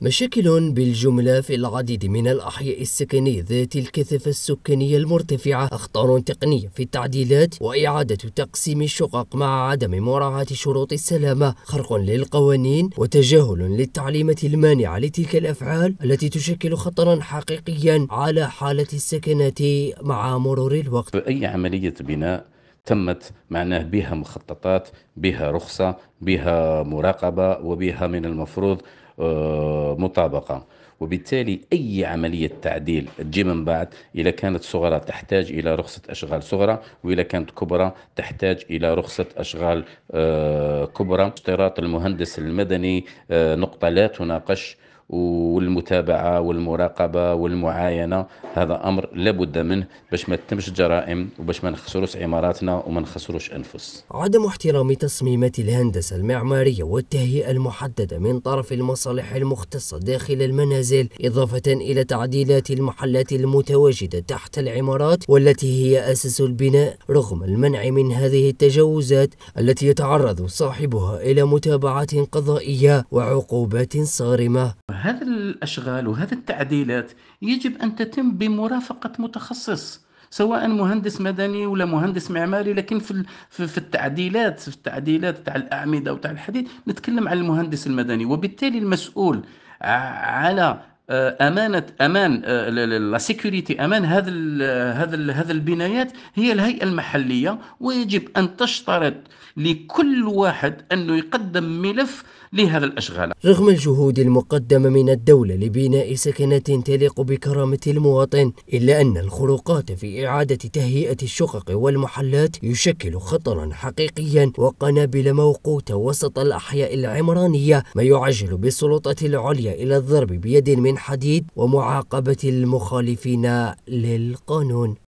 مشاكل بالجملة في العديد من الأحياء السكنية ذات الكثافة السكانية المرتفعة أخطار تقنية في التعديلات وإعادة تقسيم الشقق مع عدم مراعاة شروط السلامة خرق للقوانين وتجاهل للتعليمات المانعة لتلك الأفعال التي تشكل خطرا حقيقيا على حالة السكنة مع مرور الوقت أي عملية بناء تمت معناه بها مخططات بها رخصة بها مراقبة وبها من المفروض آه، مطابقة وبالتالي أي عملية تعديل تجي من بعد إذا كانت صغرى تحتاج إلى رخصة أشغال صغرى وإذا كانت كبرى تحتاج إلى رخصة أشغال آه، كبرى اشتراط المهندس المدني آه، نقطة لا تناقش والمتابعه والمراقبه والمعاينه هذا امر لابد منه باش ما تتمش الجرائم وباش ما نخسروش عماراتنا وما نخسروش انفس عدم احترام تصميمات الهندسه المعماريه والتهيئه المحدده من طرف المصالح المختصه داخل المنازل اضافه الى تعديلات المحلات المتواجده تحت العمارات والتي هي اساس البناء رغم المنع من هذه التجاوزات التي يتعرض صاحبها الى متابعات قضائيه وعقوبات صارمه هذه الأشغال وهذه التعديلات يجب أن تتم بمرافقة متخصص سواء مهندس مدني ولا مهندس معماري لكن في في التعديلات في التعديلات تاع الاعمده وتاع الحديد نتكلم عن المهندس المدني وبالتالي المسؤول على آه، امانه امان آه، لا سيكوريتي امان هذا هذا هذا البنايات هي الهيئه المحليه ويجب ان تشترط لكل واحد انه يقدم ملف لهذا الاشغال. رغم الجهود المقدمه من الدوله لبناء سكنات تليق بكرامه المواطن الا ان الخروقات في اعاده تهيئه الشقق والمحلات يشكل خطرا حقيقيا وقنابل موقوته وسط الاحياء العمرانيه ما يعجل بالسلطه العليا الى الضرب بيد من حديد ومعاقبة المخالفين للقانون